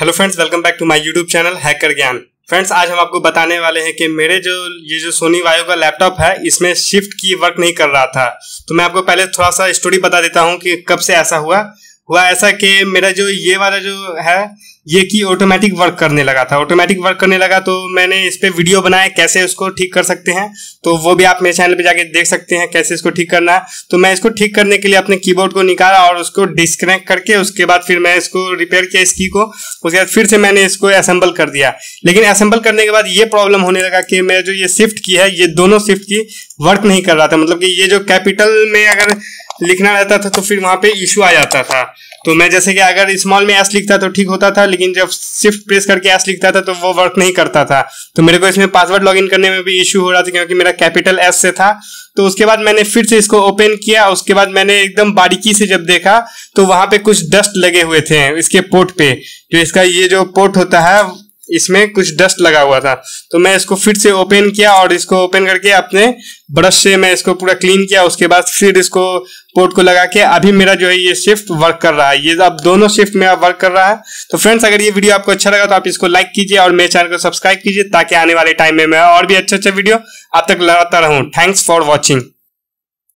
hello friends welcome back to my YouTube channel hacker Gyan friends आज हम आपको बताने वाले हैं कि मेरे जो ये जो सोनी वायो का लैपटॉप है इसमें शिफ्ट की वर्क नहीं कर रहा था तो मैं आपको पहले थोड़ा सा स्टोरी बता देता हूँ कि कब से ऐसा हुआ हुआ ऐसा कि मेरा जो ये वाला जो है ये की ऑटोमेटिक वर्क करने लगा था ऑटोमेटिक वर्क करने लगा तो मैंने इस पर वीडियो बनाया कैसे उसको ठीक कर सकते हैं तो वो भी आप मेरे चैनल पे जाके देख सकते हैं कैसे इसको ठीक करना है तो मैं इसको ठीक करने के लिए अपने कीबोर्ड को निकाला और उसको डिस्कनेक्ट करके उसके बाद फिर मैं इसको रिपेयर किया इस की को उसके बाद फिर से मैंने इसको असेंबल कर दिया लेकिन असेंबल करने के बाद ये प्रॉब्लम होने लगा कि मेरा जो ये शिफ्ट की है ये दोनों शिफ्ट की वर्क नहीं कर रहा था मतलब कि ये जो कैपिटल में अगर लिखना रहता था तो फिर वहाँ पे इशू आ जाता था तो मैं जैसे कि अगर स्मॉल में एस लिखता तो ठीक होता था लेकिन जब शिफ्ट प्रेस करके एस लिखता था तो वो वर्क नहीं करता था तो मेरे को इसमें पासवर्ड लॉगिन करने में भी इशू हो रहा था क्योंकि मेरा कैपिटल एस से था तो उसके बाद मैंने फिर से इसको ओपन किया उसके बाद मैंने एकदम बारीकी से जब देखा तो वहाँ पे कुछ डस्ट लगे हुए थे इसके पोर्ट पे जो इसका ये जो पोर्ट होता है इसमें कुछ डस्ट लगा हुआ था तो मैं इसको फिर से ओपन किया और इसको ओपन करके अपने ब्रश से मैं इसको पूरा क्लीन किया उसके बाद फिर इसको पोर्ट को लगा के अभी मेरा जो है ये शिफ्ट वर्क कर रहा है ये अब दोनों शिफ्ट में वर्क कर रहा है तो फ्रेंड्स अगर ये वीडियो आपको अच्छा लगा तो आप इसको लाइक कीजिए और मेरे चैनल को सब्सक्राइब कीजिए ताकि आने वाले टाइम में मैं और भी अच्छा अच्छा वीडियो आप तक लगाता रहूँ थैंक्स फॉर वॉचिंग